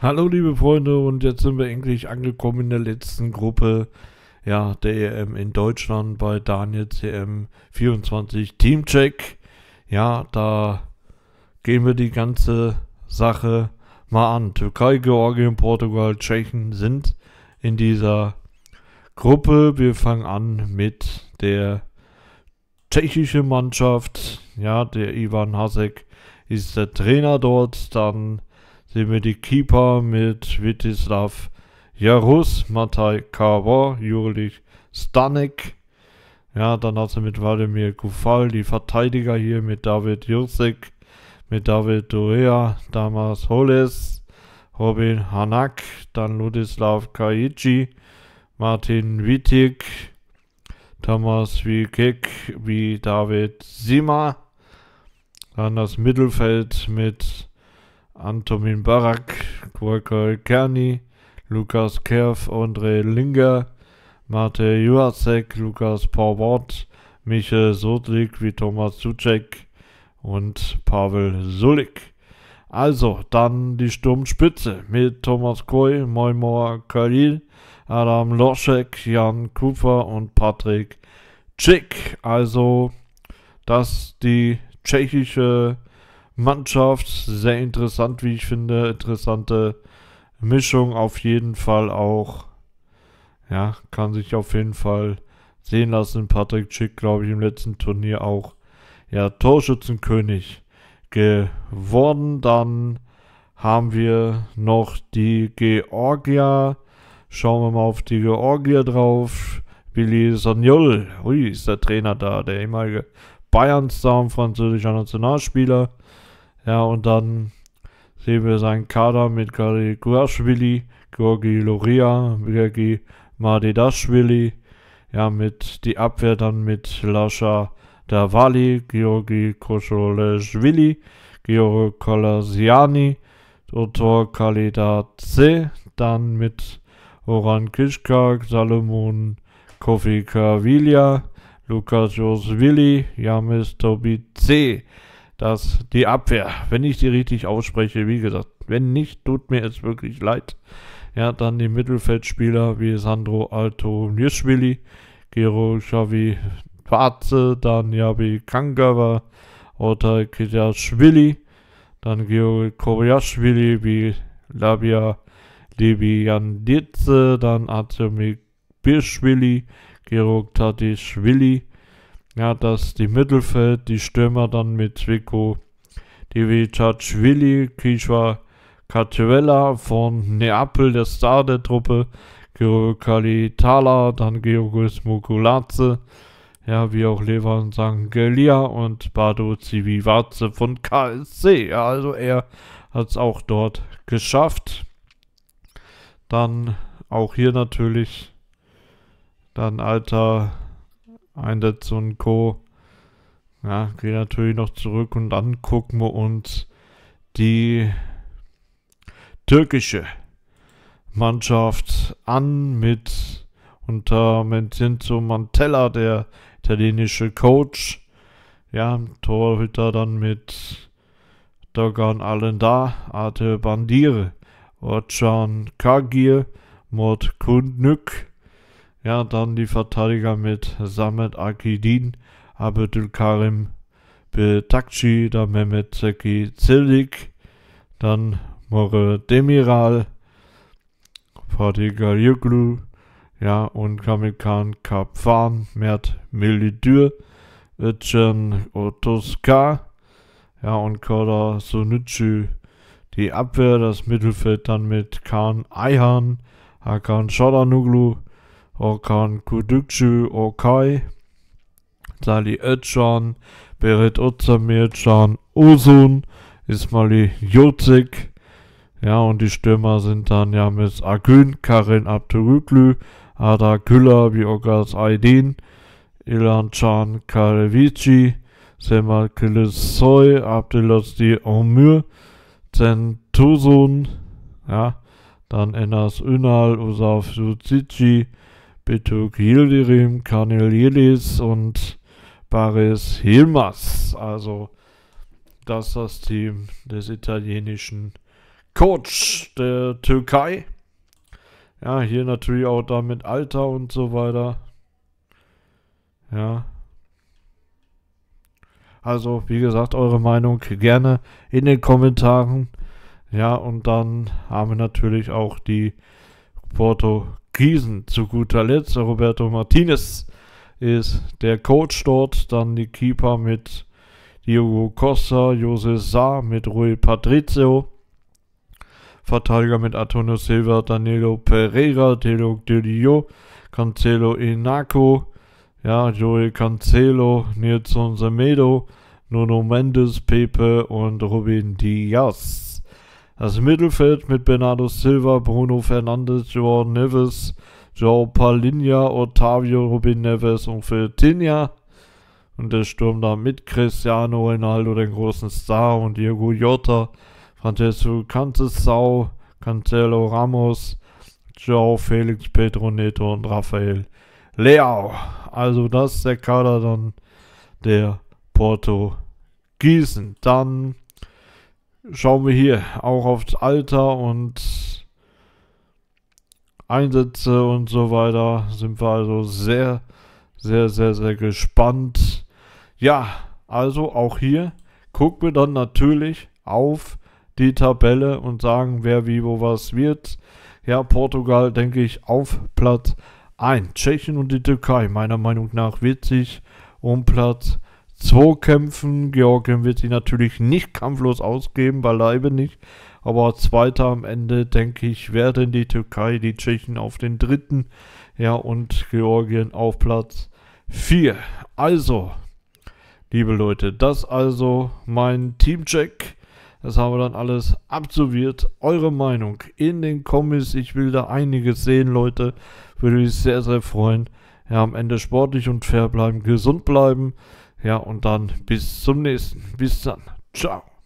Hallo liebe Freunde und jetzt sind wir endlich angekommen in der letzten Gruppe ja, der EM in Deutschland bei Daniel CM 24 Teamcheck. Ja, da gehen wir die ganze Sache mal an. Türkei, Georgien, Portugal, Tschechien sind in dieser Gruppe. Wir fangen an mit der tschechischen Mannschaft. Ja, der Ivan Hasek ist der Trainer dort. Dann sehen wir die Keeper mit Vitislav Jarus, Mataj Kawor, Jurlich Stanek. Ja, dann hat sie mit Wladimir Kufal die Verteidiger hier mit David Jursek, mit David Dorea, Damas Holes, Robin Hanak, dann Ludislav Kajici, Martin Wittig, Thomas Wiekek, wie David Sima. Dann das Mittelfeld mit Antomin Barak, Kwakol Kerni, Lukas Kerf, Andre Linger, Mate Juacek, Lukas Pawort, Michael Sodlik wie Thomas Zucek und Pavel Sulik. Also, dann die Sturmspitze mit Thomas Koy, Moimor Khalil, Adam Loschek, Jan Kufer und Patrick Tschick. Also, das die tschechische Mannschaft. Sehr interessant, wie ich finde. Interessante Mischung auf jeden Fall auch. Ja, kann sich auf jeden Fall sehen lassen. Patrick Schick, glaube ich, im letzten Turnier auch ja, Torschützenkönig geworden. Dann haben wir noch die Georgier. Schauen wir mal auf die Georgier drauf. Billy Sagnol, ui, ist der Trainer da, der ehemalige Bayern-Star französischer Nationalspieler. Ja, und dann sehen wir seinen Kader mit Gary Guashvili, Georgi Loria, Georgi Madidaschwili. ja, mit die Abwehr dann mit Lascha Davali, Georgi Kosholeshvili, Georgi Kolasiani, Dr. C. dann mit Oran Kischka, Salomon Kofi Kavilia, Lukas Josvili, Jamis Tobi C dass die Abwehr, wenn ich die richtig ausspreche, wie gesagt, wenn nicht, tut mir es wirklich leid. Ja, dann die Mittelfeldspieler wie Sandro Alto Nirschwili, Gero Xavi Fatze, dann Javi Kangawa, Otay Kidashvili, dann Gero Koryashvili wie Labia Lebiandice, dann Artemi Birschwili, Gero Tadischvili, ja, dass die Mittelfeld, die Stürmer dann mit Zwico, Divicacvili, Kishwa, Catevella von Neapel, der Star der Truppe, Giro Kalitala, dann Georgos Mukulaze, ja, wie auch Levan Sangelia und Bado Civivaze von KSC. Ja, also er hat es auch dort geschafft. Dann auch hier natürlich dann alter Einsätze und Co. Ja, gehen natürlich noch zurück und dann gucken wir uns die türkische Mannschaft an mit unter Vincenzo Mantella, der italienische Coach. Ja, Torhüter dann mit Dogan Alenda, Arte Bandire, Orcan Kagir, Mord Kundnük, ja, dann die Verteidiger mit Samet Akidin, Abdul Karim Betakci, dann Mehmet Zeki Zilik, dann More Demiral, Fatih Garyoglu, ja, und Kamikan Kapfan, Mert Melidür, Ötchen Otoska, ja, und Korda Sonucu. Die Abwehr, das Mittelfeld dann mit Khan Ayhan, Hakan Shodanuglu, Orkan Kudükçü Okay, Sali Özcan, Berit Özamircan, Osun, Ismail Jozik. Ja, und die Stürmer sind dann ja Akün, Karin Abdurüklü, Ada Küller, Biogas Aydin, İlan Can Karevici, Semal Kilisoy, Abdelasti Omür, Zentosun, ja, dann Enas Ünal, Usaf Suzici, Betuk Yildirim Kanelilis und Paris Hilmas. Also das ist das Team des italienischen Coach der Türkei. Ja, hier natürlich auch damit Alter und so weiter. Ja. Also, wie gesagt, eure Meinung gerne in den Kommentaren. Ja, und dann haben wir natürlich auch die Porto Gießen. Zu guter Letzt, Roberto Martinez ist der Coach dort, dann die Keeper mit Diogo Costa, Jose Sa mit Rui Patricio, Verteidiger mit Antonio Silva, Danilo Pereira, Telo Delio, Cancelo Inaco, ja, Joey Cancelo, Nilson Semedo, Nuno Mendes, Pepe und Robin Diaz. Das Mittelfeld mit Bernardo Silva, Bruno Fernandes, Joao Neves, Joao Palinha, Otavio, Rubin Neves und Feltinha. Und der Sturm da mit Cristiano Ronaldo, den großen Star, und Diego Jota, Francesco Cantesau, Cancelo Ramos, Joao Felix, Pedro Neto und Rafael Leao. Also das ist der Kader dann der Porto Gießen. Dann schauen wir hier auch aufs Alter und Einsätze und so weiter. Sind wir also sehr, sehr, sehr, sehr gespannt. Ja, also auch hier gucken wir dann natürlich auf die Tabelle und sagen, wer wie wo was wird. Ja, Portugal, denke ich, auf Platz 1. Tschechien und die Türkei, meiner Meinung nach, wird sich um Platz 1. Zweikämpfen. Georgien wird sie natürlich nicht kampflos ausgeben, beileibe nicht. Aber Zweiter am Ende, denke ich, werden die Türkei, die Tschechen auf den dritten, ja, und Georgien auf Platz 4. Also, liebe Leute, das also mein Teamcheck. Das haben wir dann alles absolviert. Eure Meinung in den Kommis. Ich will da einiges sehen, Leute. Würde mich sehr, sehr freuen. Ja, am Ende sportlich und fair bleiben, gesund bleiben. Ja, und dann bis zum nächsten. Bis dann. Ciao.